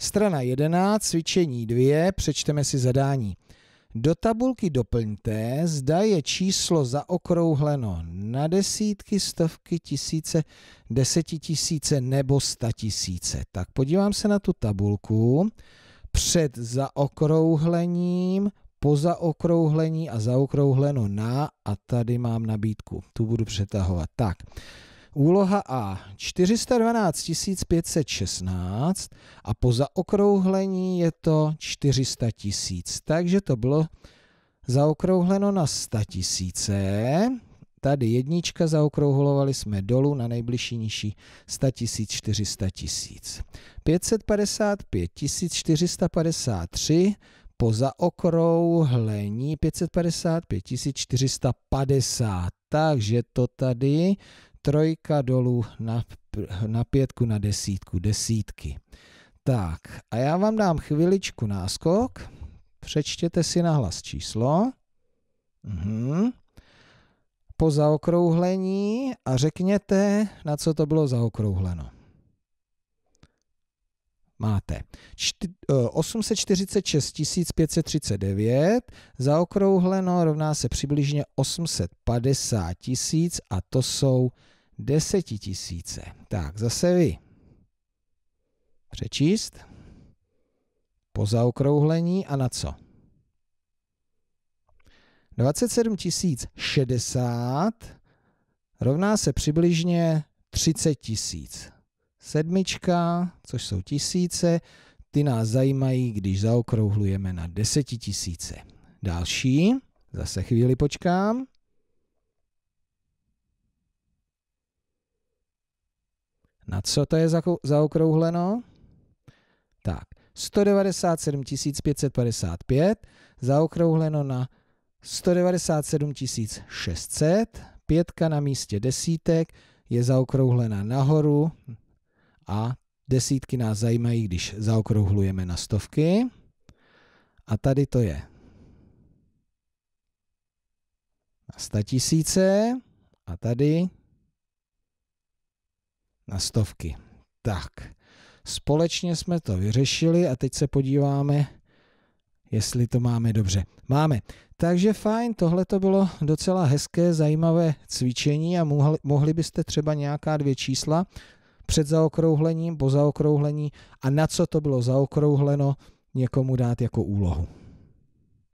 Strana 11, cvičení 2, přečteme si zadání. Do tabulky doplňte, zda je číslo zaokrouhleno na desítky, stovky, tisíce, desetitisíce nebo statisíce. Tak podívám se na tu tabulku. Před zaokrouhlením, po zaokrouhlení a zaokrouhleno na a tady mám nabídku. Tu budu přetahovat. Tak, Úloha A 412 516 a po zaokrouhlení je to 400 tisíc, takže to bylo zaokrouhleno na 100 tisíce. Tady jednička zaokrouhlovali jsme dolů na nejbližší nižší 100 tisíc 400 tisíc. 555 453 po zaokrouhlení 555 450, takže to tady trojka dolů na, na pětku, na desítku, desítky. Tak a já vám dám chviličku náskok, přečtěte si nahlas číslo. Mhm. Po zaokrouhlení a řekněte, na co to bylo zaokrouhleno. Máte 846 539, e, zaokrouhleno rovná se přibližně 850 000 a to jsou desetitisíce. Tak, zase vy. Přečíst. Po zaokrouhlení a na co? 27 060 rovná se přibližně 30 tisíc. Sedmička, což jsou tisíce, ty nás zajímají, když zaokrouhlujeme na desetitisíce. Další, zase chvíli počkám. Na co to je zaokrouhleno? Tak, 197 555 zaokrouhleno na 197 600, pětka na místě desítek je zaokrouhlena nahoru a desítky nás zajímají, když zaokrouhlujeme na stovky. A tady to je na 100 tisíce a tady na stovky. Tak, společně jsme to vyřešili a teď se podíváme, jestli to máme dobře. Máme. Takže fajn, tohle to bylo docela hezké, zajímavé cvičení a mohli, mohli byste třeba nějaká dvě čísla před zaokrouhlením, po zaokrouhlení a na co to bylo zaokrouhleno, někomu dát jako úlohu.